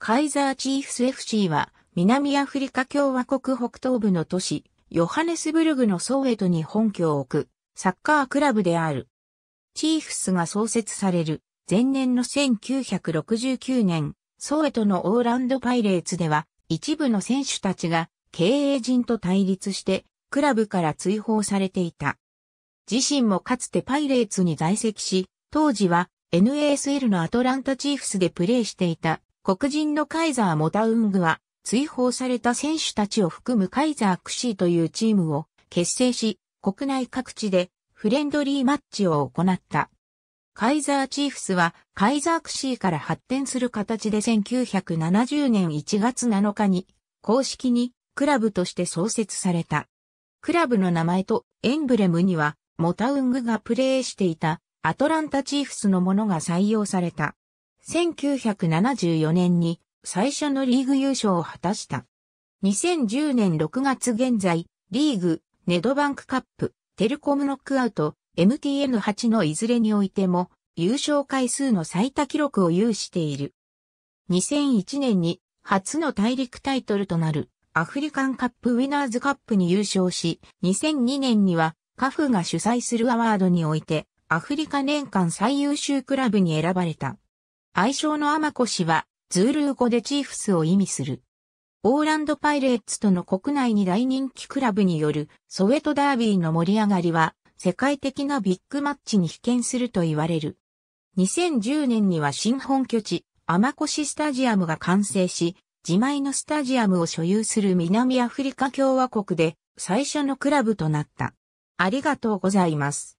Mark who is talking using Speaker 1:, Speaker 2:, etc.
Speaker 1: カイザーチーフス FC は、南アフリカ共和国北東部の都市、ヨハネスブルグのソウエトに本拠を置く、サッカークラブである。チーフスが創設される、前年の1969年、ソウエトのオーランドパイレーツでは、一部の選手たちが、経営陣と対立して、クラブから追放されていた。自身もかつてパイレーツに在籍し、当時は NASL のアトランタチーフスでプレーしていた黒人のカイザー・モタウングは、追放された選手たちを含むカイザー・クシーというチームを結成し、国内各地でフレンドリーマッチを行った。カイザー・チーフスは、カイザー・クシーから発展する形で1970年1月7日に、公式にクラブとして創設された。クラブの名前とエンブレムには、モタウングがプレーしていたアトランタ・チーフスのものが採用された。1974年に最初のリーグ優勝を果たした。2010年6月現在、リーグ、ネドバンクカップ、テルコムノックアウト、MTN8 のいずれにおいても、優勝回数の最多記録を有している。2001年に初の大陸タイトルとなるアフリカンカップウィナーズカップに優勝し、2002年にはカフが主催するアワードにおいてアフリカ年間最優秀クラブに選ばれた。愛称のアマコ氏は、ズールー語でチーフスを意味する。オーランドパイレーツとの国内に大人気クラブによるソウェトダービーの盛り上がりは、世界的なビッグマッチに被験すると言われる。2010年には新本拠地、アマコシスタジアムが完成し、自前のスタジアムを所有する南アフリカ共和国で最初のクラブとなった。ありがとうございます。